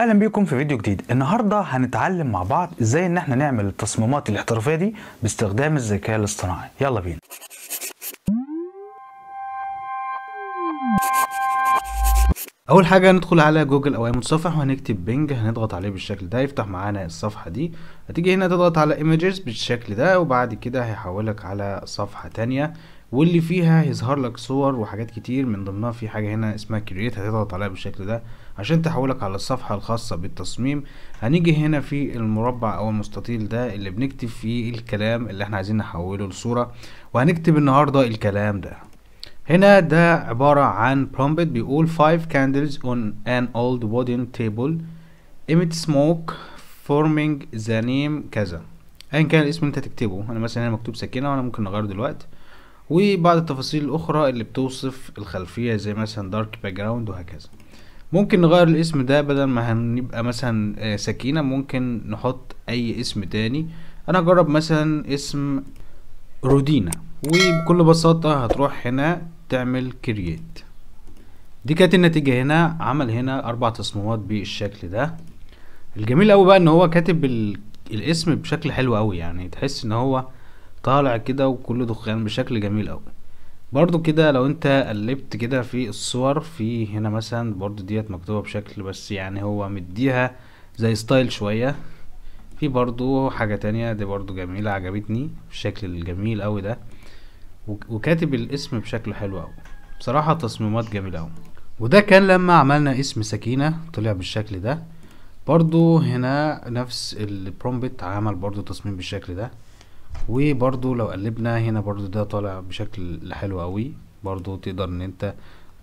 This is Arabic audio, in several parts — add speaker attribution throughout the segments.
Speaker 1: اهلا بيكم في فيديو جديد النهارده هنتعلم مع بعض ازاي ان احنا نعمل التصميمات الاحترافيه دي باستخدام الذكاء الاصطناعي يلا بينا اول حاجه هندخل على جوجل او اي متصفح وهنكتب بنج هنضغط عليه بالشكل ده يفتح معانا الصفحه دي هتيجي هنا تضغط على ايمجز بالشكل ده وبعد كده هيحولك على صفحه تانية واللي فيها هيظهر لك صور وحاجات كتير من ضمنها في حاجة هنا اسمها كرييت هتضغط عليها بالشكل ده عشان تحولك على الصفحة الخاصة بالتصميم هنيجي هنا في المربع او المستطيل ده اللي بنكتب فيه الكلام اللي احنا عايزين نحوله لصورة وهنكتب النهاردة الكلام ده هنا ده عبارة عن برومبت بيقول فايف candles on an old wooden table emit smoke forming the name كذا ايا كان الاسم اللي انت تكتبه انا مثلا هنا مكتوب سكينة وانا ممكن اغيره دلوقتي وبعض التفاصيل الاخرى اللي بتوصف الخلفيه زي مثلا دارك باك جراوند وهكذا ممكن نغير الاسم ده بدل ما هنبقى مثلا آه، سكينه ممكن نحط اي اسم تاني انا هجرب مثلا اسم رودينا وبكل بساطه هتروح هنا تعمل كرييت دي كانت النتيجه هنا عمل هنا اربع تصميمات بالشكل ده الجميل اوي بقى ان هو كاتب الاسم بشكل حلو اوي يعني تحس ان هو طالع كده وكله دخان بشكل جميل قوي برضو كده لو انت قلبت كده في الصور في هنا مثلا برضو ديت مكتوبة بشكل بس يعني هو مديها زي ستايل شوية في برضو حاجة تانية دي برضو جميلة عجبتني بالشكل الجميل قوي ده وكاتب الاسم بشكل حلو قوي بصراحة تصميمات جميلة قوي وده كان لما عملنا اسم سكينة طلع بالشكل ده برضو هنا نفس البرومبت عمل برضو تصميم بالشكل ده وبرضو لو قلبنا هنا برضو ده طالع بشكل حلو قوي برضو تقدر ان انت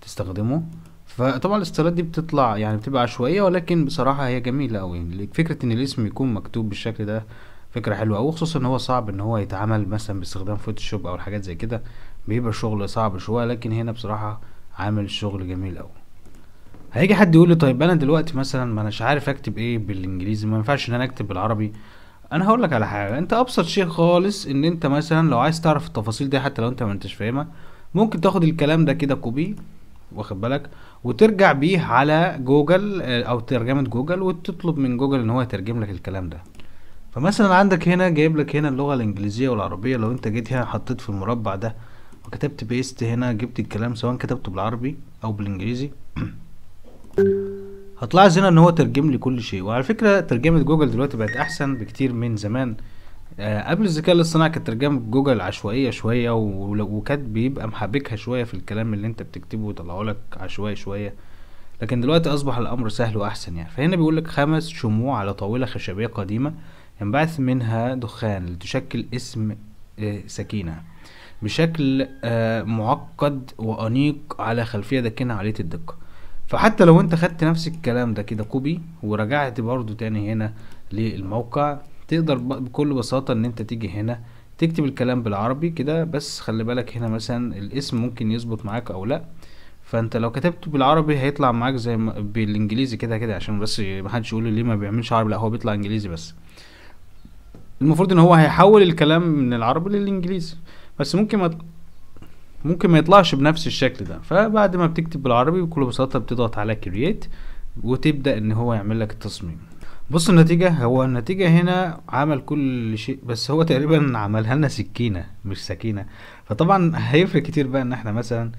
Speaker 1: تستخدمه فطبعا الاستيلات دي بتطلع يعني بتبقى عشوائيه ولكن بصراحه هي جميله قوي فكره ان الاسم يكون مكتوب بالشكل ده فكره حلوه قوي خصوصا ان هو صعب ان هو يتعمل مثلا باستخدام فوتوشوب او الحاجات زي كده بيبقى شغل صعب شويه لكن هنا بصراحه عامل شغل جميل قوي هيجي حد يقول لي طيب انا دلوقتي مثلا ما اناش عارف اكتب ايه بالانجليزي ما ينفعش ان انا اكتب بالعربي انا هقول لك على حاجه انت ابسط شيء خالص ان انت مثلا لو عايز تعرف التفاصيل دي حتى لو انت ما انتش فاهمها ممكن تاخد الكلام ده كده كوبي واخد بالك وترجع بيه على جوجل آه، او ترجمه جوجل وتطلب من جوجل ان هو يترجم لك الكلام ده فمثلا عندك هنا جايب لك هنا اللغه الانجليزيه والعربيه لو انت جيت هنا حطيت في المربع ده وكتبت بيست هنا جبت الكلام سواء كتبته بالعربي او بالانجليزي هتلاحظ هنا ان هو ترجم لي كل شيء وعلى فكره ترجمه جوجل دلوقتي بقت احسن بكتير من زمان آه قبل الذكاء الاصطناعي كانت ترجمه جوجل عشوائيه شويه وكانت بيبقى محبكها شويه في الكلام اللي انت بتكتبه ويطلعه لك عشوائي شويه لكن دلوقتي اصبح الامر سهل واحسن يعني فهنا بيقول لك خمس شموع على طاوله خشبيه قديمه ينبعث منها دخان لتشكل اسم آه، سكينه بشكل آه، معقد وانيق على خلفيه داكنه عاليه الدقه فحتى لو انت خدت نفس الكلام ده كده كوبي ورجعت برضو تاني هنا للموقع تقدر بكل بساطة ان انت تيجي هنا تكتب الكلام بالعربي كده بس خلي بالك هنا مثلا الاسم ممكن يظبط معاك او لا فانت لو كتبته بالعربي هيطلع معاك زي ما بالانجليزي كده كده عشان بس محدش يقول ليه ما بيعملش عربي لا هو بيطلع انجليزي بس المفروض ان هو هيحول الكلام من العربي للانجليزي بس ممكن ما ممكن ما يطلعش بنفس الشكل ده فبعد ما بتكتب بالعربي بكل بساطه بتضغط على كرييت وتبدا ان هو يعمل لك التصميم بص النتيجة هو النتيجة هنا عمل كل شيء بس هو تقريبا عملها لنا سكينة مش سكينة فطبعا هيفرق كتير بقى ان احنا مثلا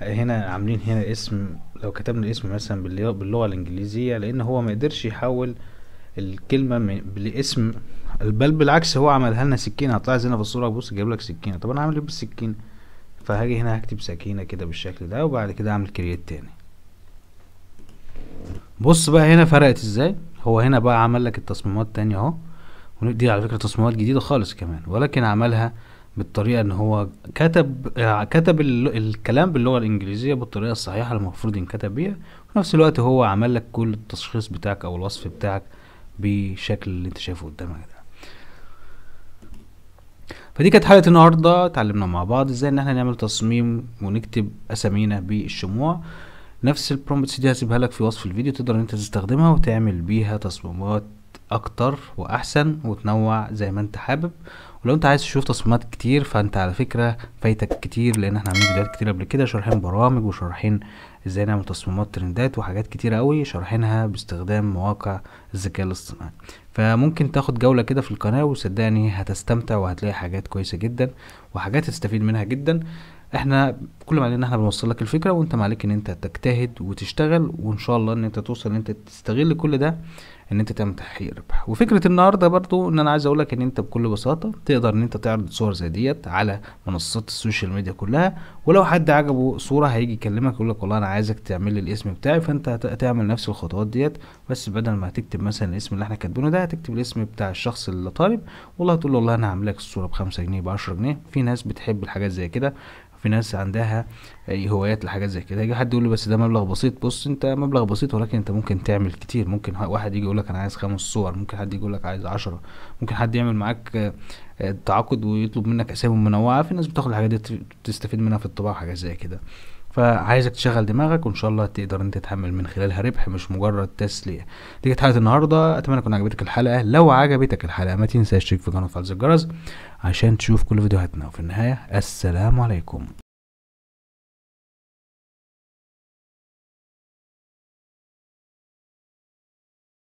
Speaker 1: هنا عاملين هنا اسم لو كتبنا الاسم مثلا باللغة الانجليزية لان هو ما قدرش يحول الكلمة لاسم بل بالعكس هو عملها لنا سكينة هتلاحظ هنا في الصورة بص جايب لك سكينة طب انا عامل ايه بالسكينة فهاجي هنا هكتب سكينة كده بالشكل ده وبعد كده اعمل كرييت تاني بص بقى هنا فرقت ازاي هو هنا بقى عمل لك التصميمات تاني اهو ودي على فكرة تصميمات جديدة خالص كمان ولكن عملها بالطريقة ان هو كتب آه، كتب الكلام باللغة الانجليزية بالطريقة الصحيحة المفروض ينكتب بيها وفي نفس الوقت هو عمل لك كل التشخيص بتاعك او الوصف بتاعك بالشكل اللي انت شايفه قدامك ده فدي كانت حلقه النهارده اتعلمنا مع بعض ازاي ان احنا نعمل تصميم ونكتب اسامينا بالشموع نفس البرومبتس دي هسيبها لك في وصف الفيديو تقدر ان انت تستخدمها وتعمل بيها تصميمات اكتر واحسن وتنوع زي ما انت حابب ولو انت عايز تشوف تصميمات كتير فانت على فكره فايتك كتير لان احنا عاملين فيديوهات كتير قبل كده شارحين برامج وشارحين ازاي نعمل تصميمات ترندات وحاجات كتير قوي شارحينها باستخدام مواقع الذكاء الاصطناعي فممكن تاخد جوله كده في القناه وصدقني هتستمتع وهتلاقي حاجات كويسه جدا وحاجات تستفيد منها جدا احنا كل ما علينا ان احنا بنوصل لك الفكره وانت ما عليك ان انت تجتهد وتشتغل وان شاء الله ان انت توصل ان انت تستغل كل ده ان انت تعمل تحقيق ربح وفكره النهارده برضو ان انا عايز اقول لك ان انت بكل بساطه تقدر ان انت تعرض صور زي ديت على منصات السوشيال ميديا كلها ولو حد عجبه صوره هيجي يكلمك يقول لك والله انا عايزك تعمل لي الاسم بتاعي فانت هتعمل نفس الخطوات ديت بس بدل ما هتكتب مثلا الاسم اللي احنا كاتبينه ده هتكتب الاسم بتاع الشخص اللي طالب والله هتقول له والله انا هعمل لك الصوره ب 5 جنيه ب 10 جنيه في ناس بتحب الحاجات زي كده في ناس عندها هوايات لحاجات زي كده يجي حد يقول لي بس ده مبلغ بسيط بص انت مبلغ بسيط ولكن انت ممكن تعمل كتير ممكن واحد يجي يقول لك انا عايز خمس صور ممكن حد يجي يقول لك عايز عشرة ممكن حد يعمل معاك آه، تعاقد ويطلب منك اسامي منوعه في ناس بتاخد الحاجات دي تستفيد منها في الطباعه حاجات زي كده فعايزك تشغل دماغك وان شاء الله تقدر انت تحمل من خلالها ربح مش مجرد تسليه دي كانت حلقه النهارده اتمنى تكون عجبتك الحلقه لو عجبتك الحلقه ما تنساش تشترك في قناه فعل الجرس عشان تشوف كل فيديوهاتنا وفي النهايه السلام عليكم